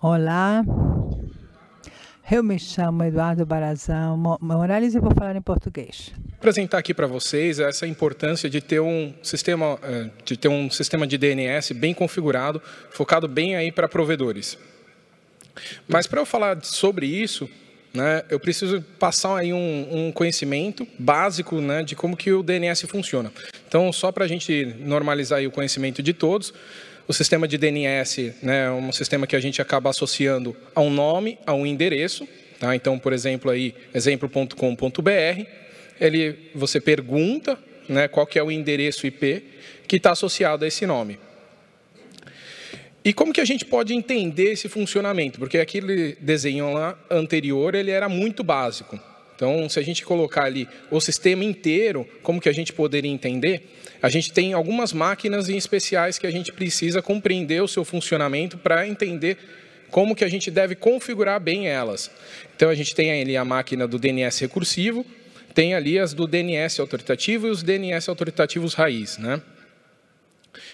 Olá, eu me chamo Eduardo Barazão Morales e vou falar em português. Vou apresentar aqui para vocês essa importância de ter um sistema eh, de ter um sistema de DNS bem configurado, focado bem aí para provedores. Mas para eu falar sobre isso, né, eu preciso passar aí um, um conhecimento básico né, de como que o DNS funciona. Então, só para a gente normalizar o conhecimento de todos, o sistema de DNS né, é um sistema que a gente acaba associando a um nome, a um endereço. Tá? Então, por exemplo, aí exemplo.com.br, ele, você pergunta né, qual que é o endereço IP que está associado a esse nome. E como que a gente pode entender esse funcionamento? Porque aquele desenho lá anterior ele era muito básico. Então, se a gente colocar ali o sistema inteiro, como que a gente poderia entender? A gente tem algumas máquinas em especiais que a gente precisa compreender o seu funcionamento para entender como que a gente deve configurar bem elas. Então, a gente tem ali a máquina do DNS recursivo, tem ali as do DNS autoritativo e os DNS autoritativos raiz, né?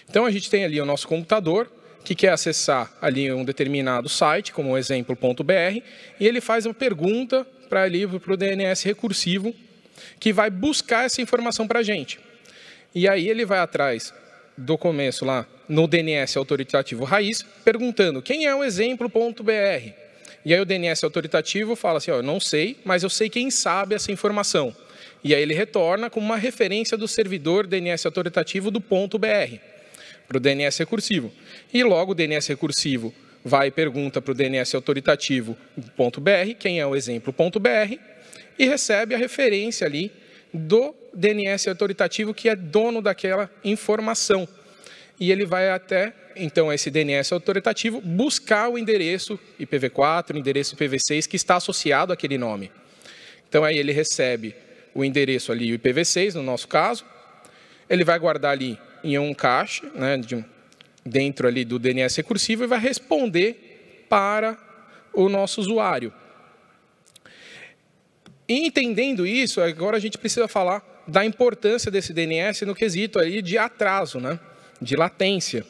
Então, a gente tem ali o nosso computador, que quer acessar ali um determinado site, como exemplo.br, e ele faz uma pergunta para livro para o DNS recursivo, que vai buscar essa informação para a gente. E aí ele vai atrás do começo lá, no DNS autoritativo raiz, perguntando quem é o exemplo.br. E aí o DNS autoritativo fala assim, ó, eu não sei, mas eu sei quem sabe essa informação. E aí ele retorna com uma referência do servidor DNS autoritativo do ponto .br para o DNS recursivo. E logo o DNS recursivo vai e pergunta para o autoritativo.br, quem é o exemplo.br, e recebe a referência ali do DNS autoritativo que é dono daquela informação. E ele vai até, então, esse DNS autoritativo buscar o endereço IPv4, o endereço IPv6 que está associado àquele nome. Então, aí ele recebe o endereço ali, o IPv6, no nosso caso, ele vai guardar ali em um cache, né, de um dentro ali do DNS recursivo e vai responder para o nosso usuário. entendendo isso, agora a gente precisa falar da importância desse DNS no quesito ali de atraso, né? de latência.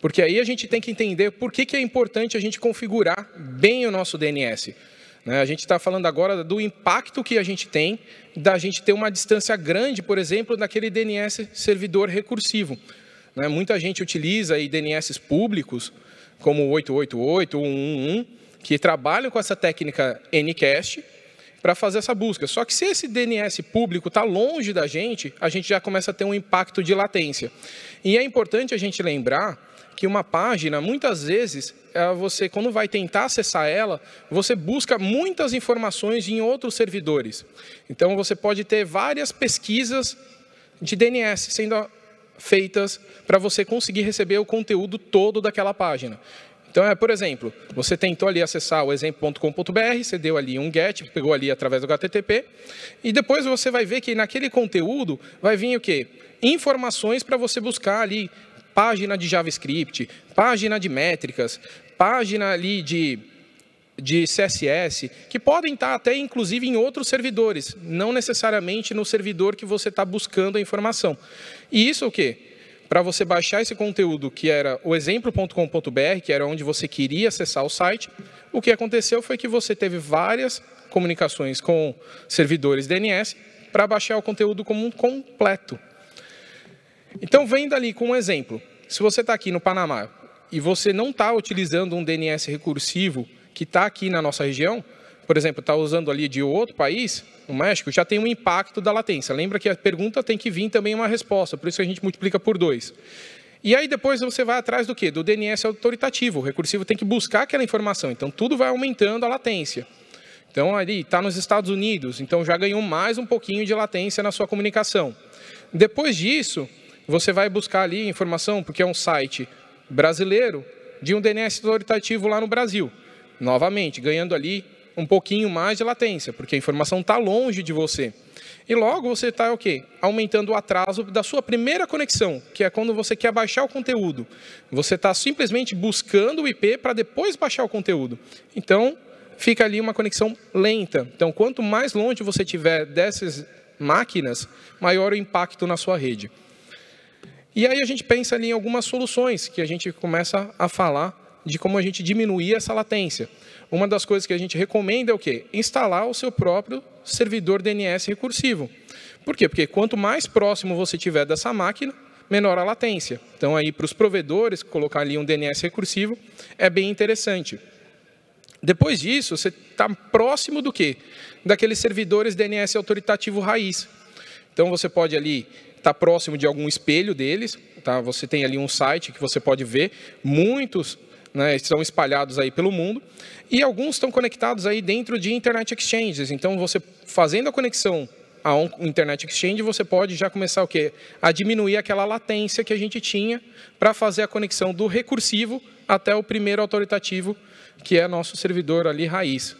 Porque aí a gente tem que entender por que, que é importante a gente configurar bem o nosso DNS. Né? A gente está falando agora do impacto que a gente tem da gente ter uma distância grande, por exemplo, daquele DNS servidor recursivo. Né? Muita gente utiliza aí DNS públicos, como 888, 111, que trabalham com essa técnica Ncast para fazer essa busca. Só que se esse DNS público está longe da gente, a gente já começa a ter um impacto de latência. E é importante a gente lembrar que uma página, muitas vezes, é, você, quando vai tentar acessar ela, você busca muitas informações em outros servidores. Então, você pode ter várias pesquisas de DNS sendo feitas para você conseguir receber o conteúdo todo daquela página. Então, é, por exemplo, você tentou ali acessar o exemplo.com.br, você deu ali um get, pegou ali através do HTTP, e depois você vai ver que naquele conteúdo vai vir o quê? Informações para você buscar ali página de JavaScript, página de métricas, página ali de de CSS, que podem estar até inclusive em outros servidores, não necessariamente no servidor que você está buscando a informação. E isso o quê? Para você baixar esse conteúdo, que era o exemplo.com.br, que era onde você queria acessar o site, o que aconteceu foi que você teve várias comunicações com servidores DNS para baixar o conteúdo como um completo. Então, vendo ali com um exemplo. Se você está aqui no Panamá e você não está utilizando um DNS recursivo que está aqui na nossa região, por exemplo, está usando ali de outro país, no México, já tem um impacto da latência. Lembra que a pergunta tem que vir também uma resposta, por isso a gente multiplica por dois. E aí depois você vai atrás do quê? Do DNS autoritativo. O recursivo tem que buscar aquela informação. Então tudo vai aumentando a latência. Então ali está nos Estados Unidos, então já ganhou mais um pouquinho de latência na sua comunicação. Depois disso, você vai buscar ali informação, porque é um site brasileiro, de um DNS autoritativo lá no Brasil novamente, ganhando ali um pouquinho mais de latência, porque a informação está longe de você. E logo você está o quê? Aumentando o atraso da sua primeira conexão, que é quando você quer baixar o conteúdo. Você está simplesmente buscando o IP para depois baixar o conteúdo. Então, fica ali uma conexão lenta. Então, quanto mais longe você tiver dessas máquinas, maior o impacto na sua rede. E aí a gente pensa ali em algumas soluções que a gente começa a falar de como a gente diminuir essa latência. Uma das coisas que a gente recomenda é o quê? Instalar o seu próprio servidor DNS recursivo. Por quê? Porque quanto mais próximo você tiver dessa máquina, menor a latência. Então, aí para os provedores, colocar ali um DNS recursivo é bem interessante. Depois disso, você está próximo do quê? Daqueles servidores DNS autoritativo raiz. Então, você pode ali estar tá próximo de algum espelho deles. Tá? Você tem ali um site que você pode ver. Muitos né, estão espalhados aí pelo mundo, e alguns estão conectados aí dentro de Internet Exchanges. Então, você fazendo a conexão a um Internet Exchange, você pode já começar o quê? A diminuir aquela latência que a gente tinha para fazer a conexão do recursivo até o primeiro autoritativo, que é nosso servidor ali raiz.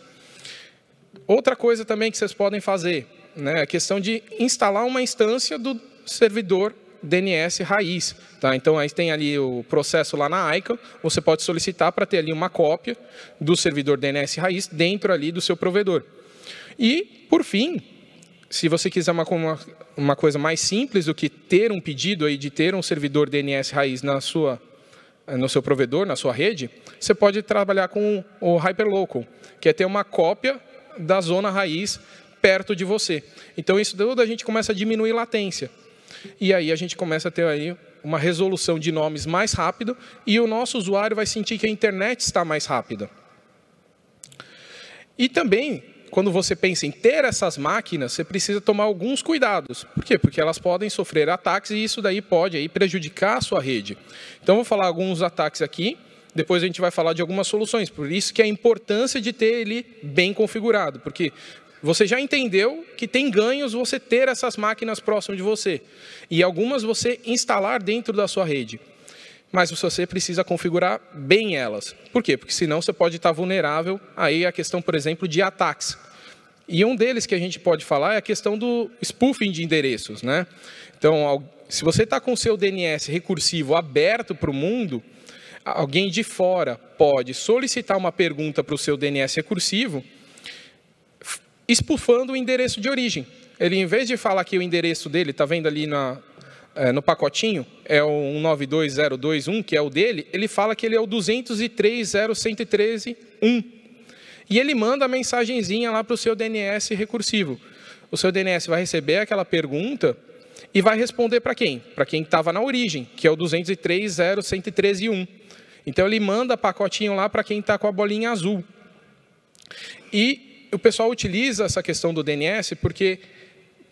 Outra coisa também que vocês podem fazer, né, a questão de instalar uma instância do servidor DNS raiz. Tá? Então, aí tem ali o processo lá na ICA, você pode solicitar para ter ali uma cópia do servidor DNS raiz dentro ali do seu provedor. E, por fim, se você quiser uma, uma, uma coisa mais simples do que ter um pedido aí de ter um servidor DNS raiz na sua no seu provedor, na sua rede, você pode trabalhar com o Hyperlocal, que é ter uma cópia da zona raiz perto de você. Então, isso tudo a gente começa a diminuir latência e aí a gente começa a ter aí uma resolução de nomes mais rápido e o nosso usuário vai sentir que a internet está mais rápida. E também, quando você pensa em ter essas máquinas, você precisa tomar alguns cuidados. Por quê? Porque elas podem sofrer ataques e isso daí pode aí prejudicar a sua rede. Então, vou falar alguns ataques aqui. Depois a gente vai falar de algumas soluções. Por isso que a importância de ter ele bem configurado, porque você já entendeu que tem ganhos você ter essas máquinas próximo de você e algumas você instalar dentro da sua rede. Mas você precisa configurar bem elas. Por quê? Porque senão você pode estar vulnerável aí a questão, por exemplo, de ataques. E um deles que a gente pode falar é a questão do spoofing de endereços, né? Então, se você está com o seu DNS recursivo aberto para o mundo, alguém de fora pode solicitar uma pergunta para o seu DNS recursivo espufando o endereço de origem. Ele, em vez de falar que o endereço dele, está vendo ali na, é, no pacotinho, é o 192021, que é o dele, ele fala que ele é o 203.0113.1. E ele manda a mensagenzinha lá para o seu DNS recursivo. O seu DNS vai receber aquela pergunta e vai responder para quem? Para quem estava na origem, que é o 203.0113.1. Então ele manda pacotinho lá para quem está com a bolinha azul. E o pessoal utiliza essa questão do DNS porque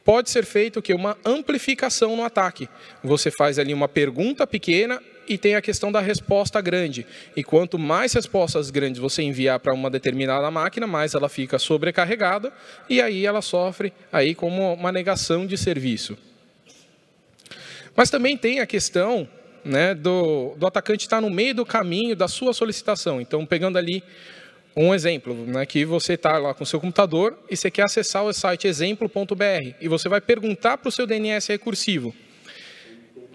pode ser feito o Uma amplificação no ataque. Você faz ali uma pergunta pequena e tem a questão da resposta grande. E quanto mais respostas grandes você enviar para uma determinada máquina, mais ela fica sobrecarregada e aí ela sofre aí como uma negação de serviço. Mas também tem a questão né, do, do atacante estar tá no meio do caminho da sua solicitação. Então, pegando ali um exemplo, né, que você está lá com o seu computador e você quer acessar o site exemplo.br e você vai perguntar para o seu DNS recursivo.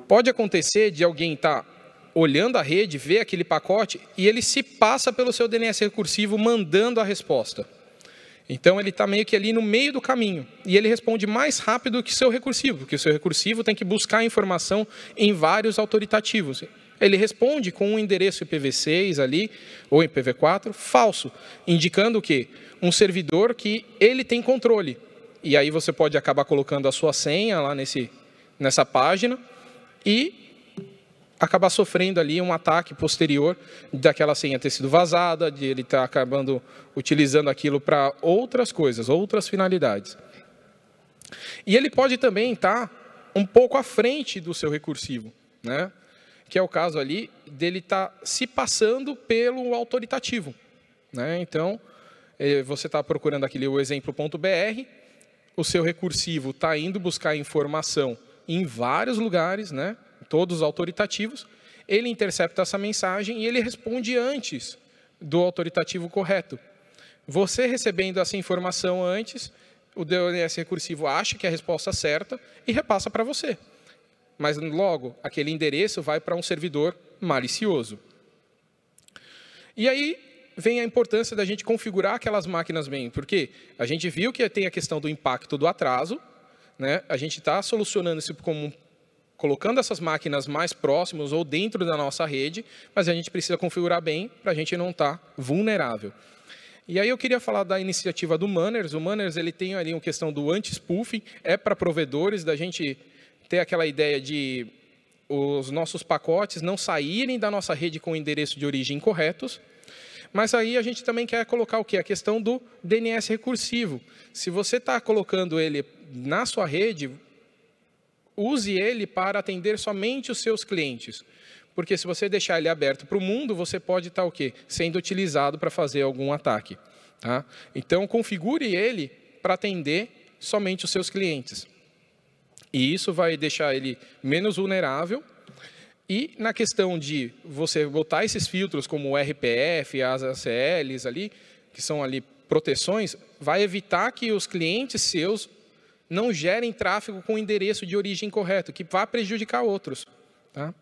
Pode acontecer de alguém estar tá olhando a rede, ver aquele pacote e ele se passa pelo seu DNS recursivo mandando a resposta. Então ele está meio que ali no meio do caminho e ele responde mais rápido que seu recursivo, porque o seu recursivo tem que buscar a informação em vários autoritativos. Ele responde com um endereço IPv6 ali, ou IPv4, falso, indicando o Um servidor que ele tem controle. E aí você pode acabar colocando a sua senha lá nesse, nessa página e acabar sofrendo ali um ataque posterior daquela senha ter sido vazada, de ele estar tá acabando utilizando aquilo para outras coisas, outras finalidades. E ele pode também estar tá um pouco à frente do seu recursivo. Né? que é o caso ali dele estar tá se passando pelo autoritativo. Né? Então, é, você está procurando aquele o exemplo.br, o seu recursivo está indo buscar informação em vários lugares, né? todos autoritativos, ele intercepta essa mensagem e ele responde antes do autoritativo correto. Você recebendo essa informação antes, o DNS recursivo acha que é a resposta certa e repassa para você mas logo aquele endereço vai para um servidor malicioso. E aí vem a importância da gente configurar aquelas máquinas bem, porque a gente viu que tem a questão do impacto do atraso, né? a gente está solucionando isso como colocando essas máquinas mais próximas ou dentro da nossa rede, mas a gente precisa configurar bem para a gente não estar tá vulnerável. E aí eu queria falar da iniciativa do Manners. O Manners ele tem ali uma questão do anti-spoofing, é para provedores da gente ter aquela ideia de os nossos pacotes não saírem da nossa rede com o endereço de origem corretos. Mas aí a gente também quer colocar o que? A questão do DNS recursivo. Se você está colocando ele na sua rede, use ele para atender somente os seus clientes. Porque se você deixar ele aberto para o mundo, você pode estar tá, o quê? Sendo utilizado para fazer algum ataque. Tá? Então configure ele para atender somente os seus clientes. E isso vai deixar ele menos vulnerável. E na questão de você botar esses filtros como o RPF, as ACLs ali, que são ali proteções, vai evitar que os clientes seus não gerem tráfego com endereço de origem correto, que vá prejudicar outros. Tá?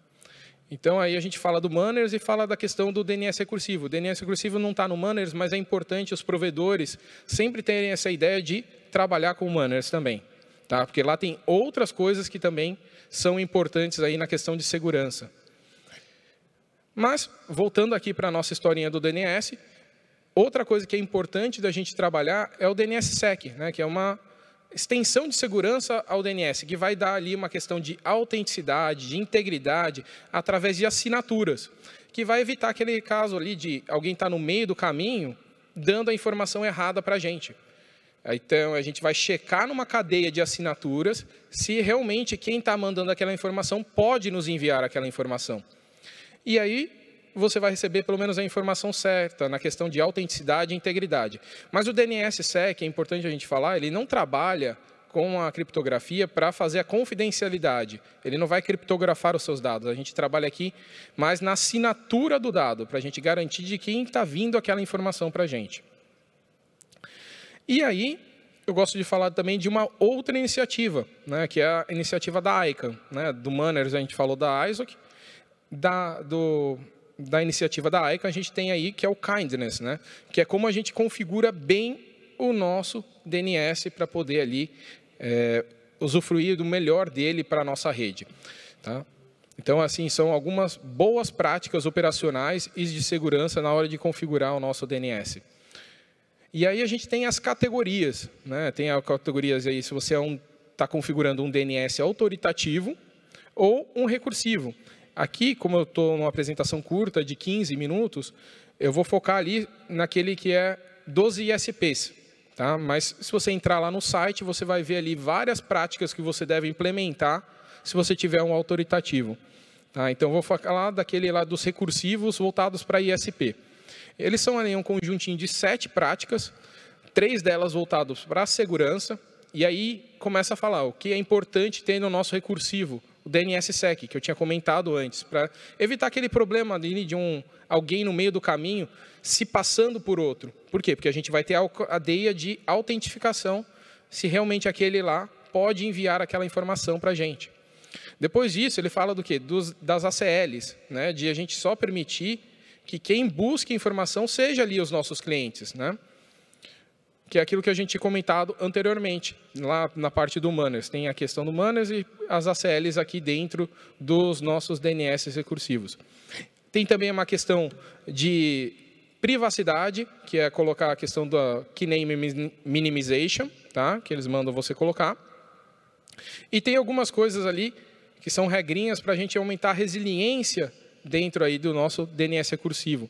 Então aí a gente fala do manners e fala da questão do DNS recursivo. O DNS recursivo não está no manners, mas é importante os provedores sempre terem essa ideia de trabalhar com o manners também tá? Porque lá tem outras coisas que também são importantes aí na questão de segurança. Mas voltando aqui para a nossa historinha do DNS, outra coisa que é importante da gente trabalhar é o DNSSEC, né, que é uma extensão de segurança ao DNS, que vai dar ali uma questão de autenticidade, de integridade, através de assinaturas, que vai evitar aquele caso ali de alguém estar tá no meio do caminho dando a informação errada para a gente. Então, a gente vai checar numa cadeia de assinaturas se realmente quem está mandando aquela informação pode nos enviar aquela informação. E aí, você vai receber pelo menos a informação certa na questão de autenticidade e integridade. Mas o DNSSEC, é importante a gente falar, ele não trabalha com a criptografia para fazer a confidencialidade. Ele não vai criptografar os seus dados. A gente trabalha aqui mais na assinatura do dado, para a gente garantir de quem está vindo aquela informação para a gente. E aí, eu gosto de falar também de uma outra iniciativa, né, que é a iniciativa da ICANN, né, do Manners, a gente falou da ISOC, da, do, da iniciativa da ICANN, a gente tem aí que é o Kindness, né, que é como a gente configura bem o nosso DNS para poder ali é, usufruir do melhor dele para a nossa rede. Tá? Então, assim, são algumas boas práticas operacionais e de segurança na hora de configurar o nosso DNS. E aí a gente tem as categorias, né? Tem as categorias aí, se você está é um, tá configurando um DNS autoritativo ou um recursivo. Aqui, como eu estou numa apresentação curta de 15 minutos, eu vou focar ali naquele que é 12 ISPs. Tá? Mas se você entrar lá no site, você vai ver ali várias práticas que você deve implementar se você tiver um autoritativo. Tá? Então, vou falar daquele lá dos recursivos voltados para ISP. Eles são ali um conjuntinho de sete práticas, três delas voltadas para a segurança, e aí começa a falar o que é importante ter no nosso recursivo, o DNSSEC, que eu tinha comentado antes, para evitar aquele problema ali de um alguém no meio do caminho se passando por outro. Por quê? Porque a gente vai ter a cadeia de autentificação se realmente aquele lá pode enviar aquela informação para a gente. Depois disso, ele fala do quê? Dos, das ACLs, né? de a gente só permitir que quem busque informação seja ali os nossos clientes, né? que é aquilo que a gente tinha comentado anteriormente, lá na parte do Manners. Tem a questão do Manners e as ACLs aqui dentro dos nossos DNS recursivos. Tem também uma questão de privacidade, que é colocar a questão da key name minimization, tá? que eles mandam você colocar. E tem algumas coisas ali que são regrinhas para a gente aumentar a resiliência dentro aí do nosso DNS recursivo.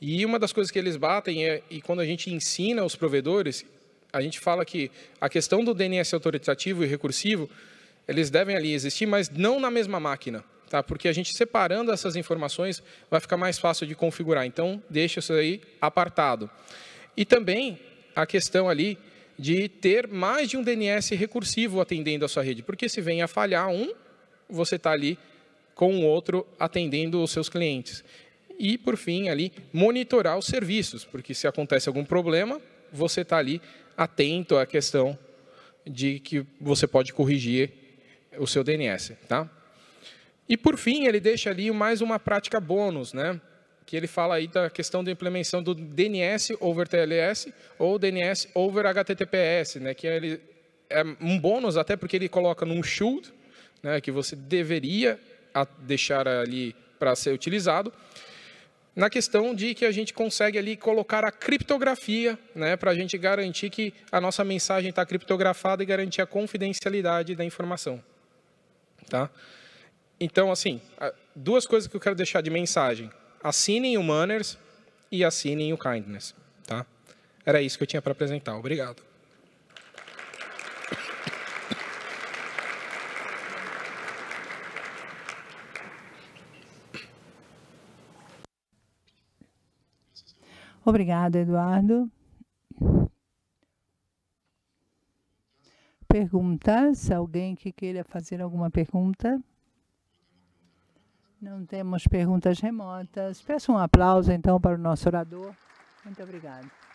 E uma das coisas que eles batem é, e quando a gente ensina os provedores, a gente fala que a questão do DNS autoritativo e recursivo, eles devem ali existir, mas não na mesma máquina. Tá? Porque a gente separando essas informações vai ficar mais fácil de configurar. Então, deixa isso aí apartado. E também a questão ali de ter mais de um DNS recursivo atendendo a sua rede, porque se vem a falhar um, você está ali com o outro atendendo os seus clientes. E, por fim, ali, monitorar os serviços, porque se acontece algum problema, você está ali atento à questão de que você pode corrigir o seu DNS. Tá? E, por fim, ele deixa ali mais uma prática bônus, né? que ele fala aí da questão da implementação do DNS over TLS ou DNS over HTTPS, né, que ele é um bônus até porque ele coloca num should, né, que você deveria a deixar ali para ser utilizado, na questão de que a gente consegue ali colocar a criptografia, né, para a gente garantir que a nossa mensagem está criptografada e garantir a confidencialidade da informação, tá? Então, assim, duas coisas que eu quero deixar de mensagem: assinem o Manners e assinem o Kindness, tá? Era isso que eu tinha para apresentar. Obrigado. Obrigado, Eduardo. Perguntas? Alguém que queira fazer alguma pergunta? Não temos perguntas remotas. Peço um aplauso, então, para o nosso orador. Muito obrigado.